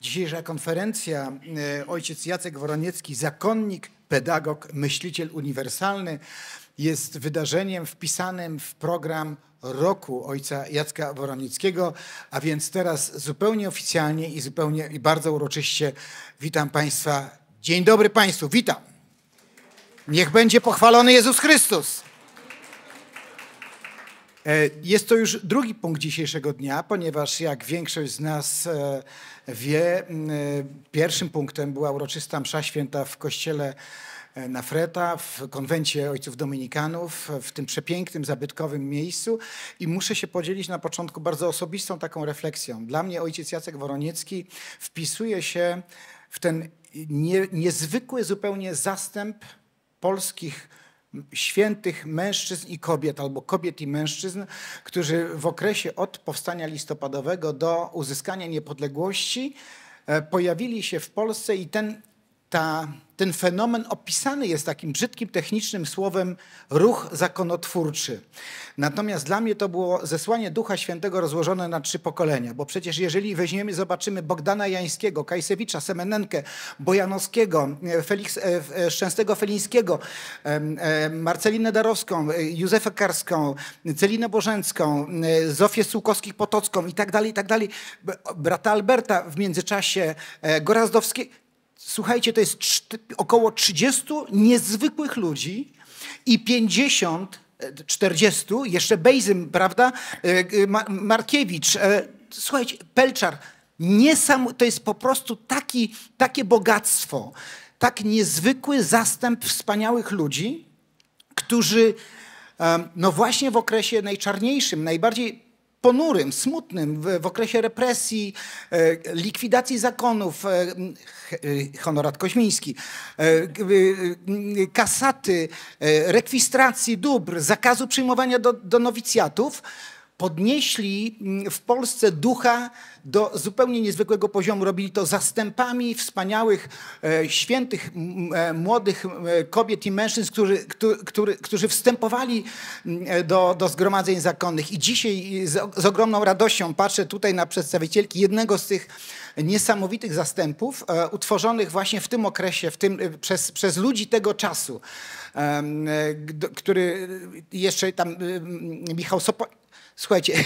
Dzisiejsza konferencja e, ojciec Jacek Woroniecki, zakonnik, pedagog, myśliciel uniwersalny, jest wydarzeniem wpisanym w program roku ojca Jacka Woronickiego, a więc teraz zupełnie oficjalnie i zupełnie i bardzo uroczyście witam Państwa. Dzień dobry Państwu, witam. Niech będzie pochwalony Jezus Chrystus. E, jest to już drugi punkt dzisiejszego dnia, ponieważ jak większość z nas e, wie, e, pierwszym punktem była uroczysta msza święta w kościele na Freta, w konwencie ojców dominikanów, w tym przepięknym, zabytkowym miejscu i muszę się podzielić na początku bardzo osobistą taką refleksją. Dla mnie ojciec Jacek Woroniecki wpisuje się w ten nie, niezwykły zupełnie zastęp polskich świętych mężczyzn i kobiet, albo kobiet i mężczyzn, którzy w okresie od powstania listopadowego do uzyskania niepodległości e, pojawili się w Polsce i ten ta, ten fenomen opisany jest takim brzydkim, technicznym słowem ruch zakonotwórczy. Natomiast dla mnie to było zesłanie Ducha Świętego rozłożone na trzy pokolenia, bo przecież jeżeli weźmiemy, zobaczymy Bogdana Jańskiego, Kajsewicza, Semenenkę, Bojanowskiego, e, Felix, e, e, Szczęstego Felińskiego, Marcelinę Darowską, Józefę Karską, Celinę Bożęcką, Zofię Sułkowskich-Potocką i tak dalej, i tak dalej, brata Alberta w międzyczasie, Gorazdowskiego, Słuchajcie, to jest około 30 niezwykłych ludzi i 50, 40, e, jeszcze Bejzym, prawda, e, e, Markiewicz, słuchajcie, Pelczar, niesam, to jest po prostu taki, takie bogactwo, tak niezwykły zastęp wspaniałych ludzi, którzy no właśnie w okresie najczarniejszym, najbardziej ponurym, smutnym w, w, okresie represji, e, likwidacji zakonów, e, e, honorat Koźmiński, kasaty, rekwistracji dóbr, zakazu przyjmowania do, do nowicjatów, podnieśli mm, w Polsce ducha do zupełnie niezwykłego poziomu. Robili to zastępami wspaniałych, e, świętych, e, młodych e, kobiet i mężczyzn, którzy, którzy, którzy wstępowali do, do zgromadzeń zakonnych. I dzisiaj z, z ogromną radością patrzę tutaj na przedstawicielki jednego z tych niesamowitych zastępów, utworzonych właśnie w tym okresie, w tym, przez, przez ludzi tego czasu, który jeszcze tam Michał Sopo Słuchajcie,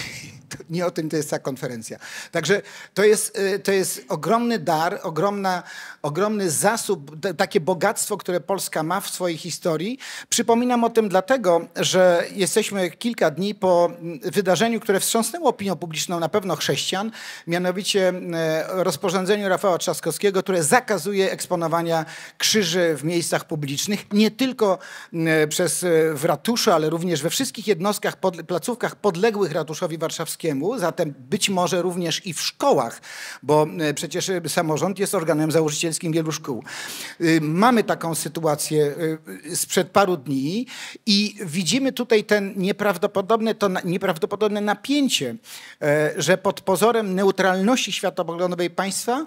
nie o tym to jest ta konferencja. Także to jest, y, to jest ogromny dar, ogromna, ogromny zasób, takie bogactwo, które Polska ma w swojej historii. Przypominam o tym dlatego, że jesteśmy kilka dni po mm, wydarzeniu, które wstrząsnęło opinią publiczną, na pewno chrześcijan, mianowicie y, rozporządzeniu Rafała Trzaskowskiego, które zakazuje eksponowania krzyży w miejscach publicznych, nie tylko y, przez, w ratuszu, ale również we wszystkich jednostkach, pod, placówkach podległych uległych ratuszowi warszawskiemu, zatem być może również i w szkołach, bo e, przecież e, samorząd jest organem założycielskim wielu szkół. E, mamy taką sytuację sprzed paru dni i widzimy tutaj ten nieprawdopodobne, to nieprawdopodobne napięcie, że pod pozorem neutralności światopoglądowej państwa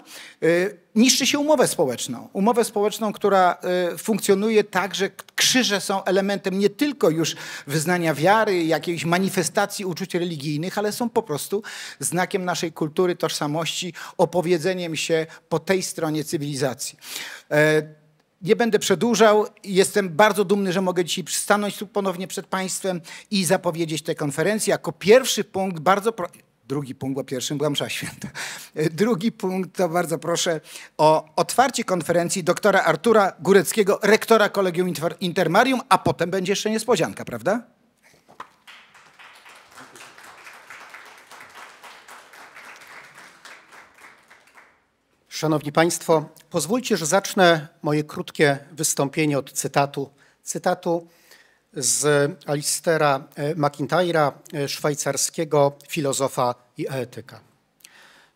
niszczy się umowę społeczną. Umowę społeczną, która funkcjonuje tak, że krzyże są elementem nie tylko już wyznania wiary, jakiejś manifestacji uczuć uczuć religijnych, ale są po prostu znakiem naszej kultury, tożsamości, opowiedzeniem się po tej stronie cywilizacji. E, nie będę przedłużał. Jestem bardzo dumny, że mogę dzisiaj stanąć tu ponownie przed Państwem i zapowiedzieć tę konferencję. Jako pierwszy punkt, bardzo pro... drugi punkt, bo pierwszym była msza święta. E, drugi punkt to bardzo proszę o otwarcie konferencji doktora Artura Góreckiego, rektora Kolegium Intermarium, a potem będzie jeszcze niespodzianka, prawda? Szanowni Państwo, pozwólcie, że zacznę moje krótkie wystąpienie od cytatu. Cytatu z Alistera e, McIntyre'a, e, szwajcarskiego filozofa i etyka.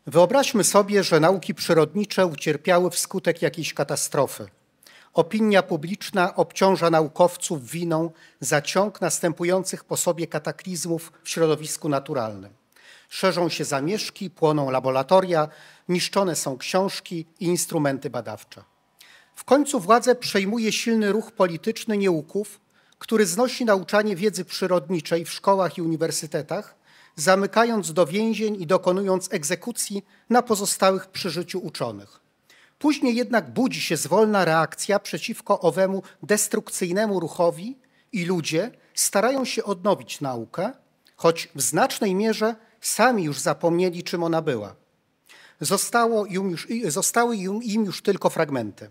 Wyobraźmy sobie, że nauki przyrodnicze ucierpiały wskutek jakiejś katastrofy. Opinia publiczna obciąża naukowców winą za ciąg następujących po sobie kataklizmów w środowisku naturalnym. Szerzą się zamieszki, płoną laboratoria, niszczone są książki i instrumenty badawcze. W końcu władzę przejmuje silny ruch polityczny nieuków, który znosi nauczanie wiedzy przyrodniczej w szkołach i uniwersytetach, zamykając do więzień i dokonując egzekucji na pozostałych przy życiu uczonych. Później jednak budzi się zwolna reakcja przeciwko owemu destrukcyjnemu ruchowi i ludzie starają się odnowić naukę, choć w znacznej mierze Sami już zapomnieli, czym ona była. Zostało im już, zostały im już tylko fragmenty.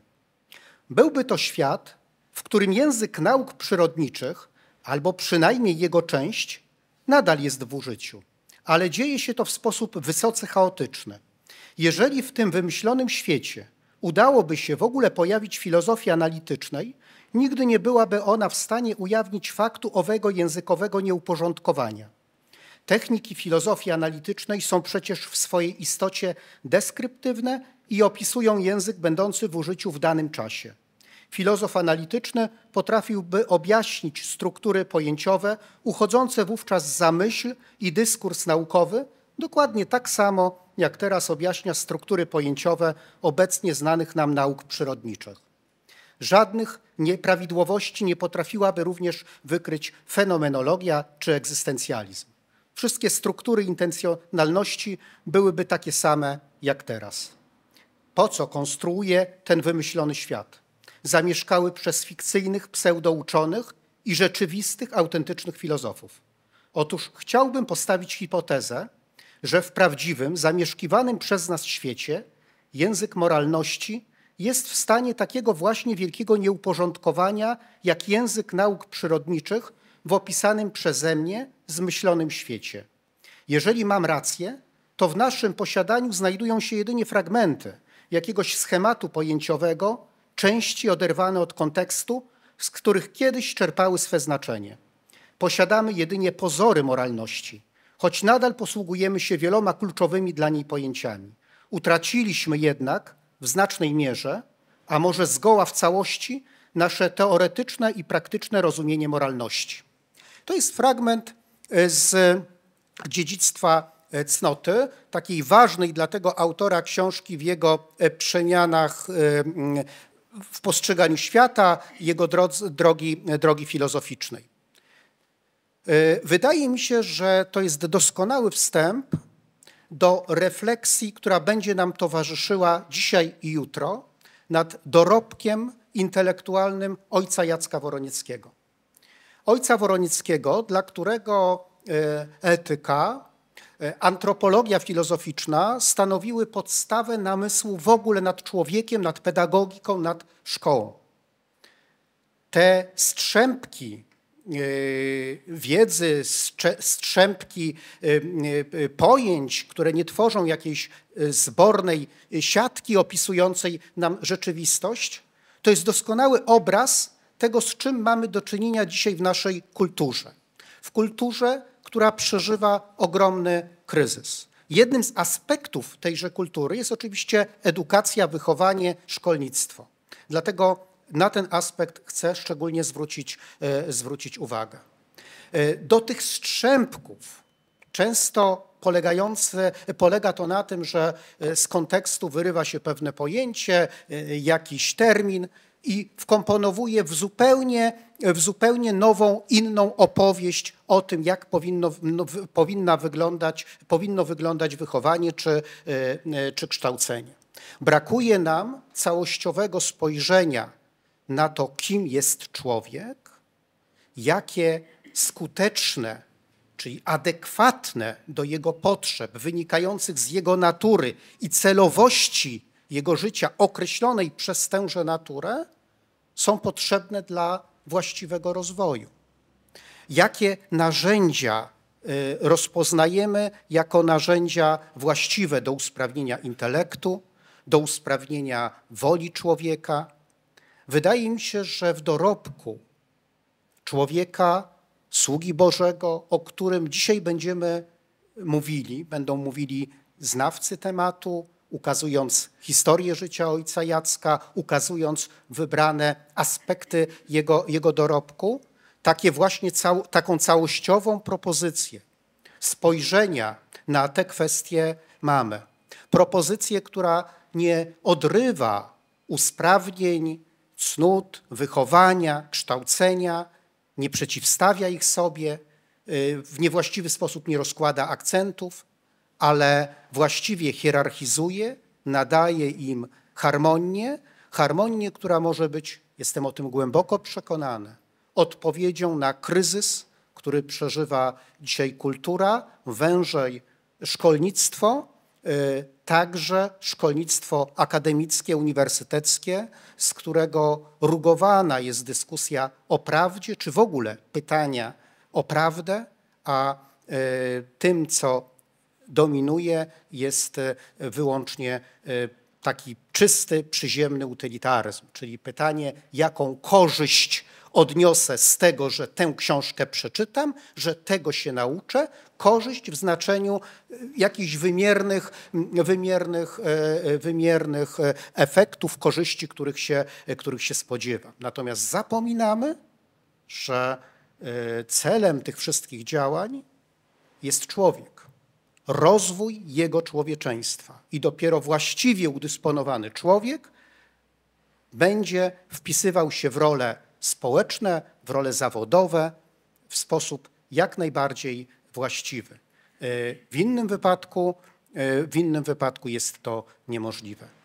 Byłby to świat, w którym język nauk przyrodniczych, albo przynajmniej jego część, nadal jest w użyciu, ale dzieje się to w sposób wysoce chaotyczny. Jeżeli w tym wymyślonym świecie udałoby się w ogóle pojawić filozofii analitycznej, nigdy nie byłaby ona w stanie ujawnić faktu owego językowego nieuporządkowania. Techniki filozofii analitycznej są przecież w swojej istocie deskryptywne i opisują język będący w użyciu w danym czasie. Filozof analityczny potrafiłby objaśnić struktury pojęciowe uchodzące wówczas za myśl i dyskurs naukowy, dokładnie tak samo jak teraz objaśnia struktury pojęciowe obecnie znanych nam nauk przyrodniczych. Żadnych nieprawidłowości nie potrafiłaby również wykryć fenomenologia czy egzystencjalizm wszystkie struktury intencjonalności byłyby takie same jak teraz. Po co konstruuje ten wymyślony świat? Zamieszkały przez fikcyjnych pseudouczonych i rzeczywistych, autentycznych filozofów. Otóż chciałbym postawić hipotezę, że w prawdziwym, zamieszkiwanym przez nas świecie język moralności jest w stanie takiego właśnie wielkiego nieuporządkowania, jak język nauk przyrodniczych w opisanym przeze mnie zmyślonym świecie. Jeżeli mam rację, to w naszym posiadaniu znajdują się jedynie fragmenty jakiegoś schematu pojęciowego, części oderwane od kontekstu, z których kiedyś czerpały swe znaczenie. Posiadamy jedynie pozory moralności, choć nadal posługujemy się wieloma kluczowymi dla niej pojęciami. Utraciliśmy jednak w znacznej mierze, a może zgoła w całości, nasze teoretyczne i praktyczne rozumienie moralności. To jest fragment e, z e, dziedzictwa e, cnoty, takiej ważnej dla tego autora książki w jego przemianach w postrzeganiu świata, jego drogi, drogi filozoficznej. Wydaje mi się, że to jest doskonały wstęp do refleksji, która będzie nam towarzyszyła dzisiaj i jutro nad dorobkiem intelektualnym ojca Jacka Woronieckiego ojca Woronickiego, dla którego e, etyka, e, antropologia filozoficzna stanowiły podstawę namysłu w ogóle nad człowiekiem, nad pedagogiką, nad szkołą. Te strzępki e, wiedzy, strzępki pojęć, które nie tworzą jakiejś zbornej siatki opisującej nam rzeczywistość, to jest doskonały obraz tego, z czym mamy do czynienia dzisiaj w naszej kulturze. W kulturze, która przeżywa ogromny kryzys. Jednym z aspektów tejże kultury jest oczywiście edukacja, wychowanie, szkolnictwo. Dlatego na ten aspekt chcę szczególnie zwrócić, e, zwrócić uwagę. E, do tych strzępków, często polegające, polega to na tym, że e, z kontekstu wyrywa się pewne pojęcie, jakiś termin, i wkomponowuje w zupełnie, w zupełnie nową, inną opowieść o tym, jak powinno, no, powinna wyglądać, powinno wyglądać wychowanie czy, e, e, czy kształcenie. Brakuje nam całościowego spojrzenia na to, kim jest człowiek, jakie skuteczne, czyli adekwatne do jego potrzeb, wynikających z jego natury i celowości jego życia określonej przez tęże naturę są potrzebne dla właściwego rozwoju. Jakie narzędzia y, rozpoznajemy jako narzędzia właściwe do usprawnienia intelektu, do usprawnienia woli człowieka? Wydaje mi się, że w dorobku człowieka, sługi Bożego, o którym dzisiaj będziemy mówili, będą mówili znawcy tematu, ukazując historię życia ojca Jacka, ukazując wybrane aspekty jego, jego dorobku, takie właśnie cał, taką całościową propozycję spojrzenia na te kwestie mamy. Propozycję, która nie odrywa usprawnień, cnót, wychowania, kształcenia, nie przeciwstawia ich sobie, y, w niewłaściwy sposób nie rozkłada akcentów, ale właściwie hierarchizuje, nadaje im harmonię, harmonię, która może być, jestem o tym głęboko przekonany, odpowiedzią na kryzys, który przeżywa dzisiaj kultura, wężej szkolnictwo, y, także szkolnictwo akademickie, uniwersyteckie, z którego rugowana jest dyskusja o prawdzie, czy w ogóle pytania o prawdę, a y, tym, co dominuje, jest e, wyłącznie e, taki czysty, przyziemny utylitaryzm, czyli pytanie, jaką korzyść odniosę z tego, że tę książkę przeczytam, że tego się nauczę, korzyść w znaczeniu e, jakichś wymiernych, wymiernych, wymiernych efektów, korzyści, których się, których się spodziewam. Natomiast zapominamy, że celem tych wszystkich działań jest człowiek rozwój jego człowieczeństwa. I dopiero właściwie udysponowany człowiek będzie wpisywał się w role społeczne, w role zawodowe w sposób jak najbardziej właściwy. Y, w innym wypadku, y, w innym wypadku jest to niemożliwe.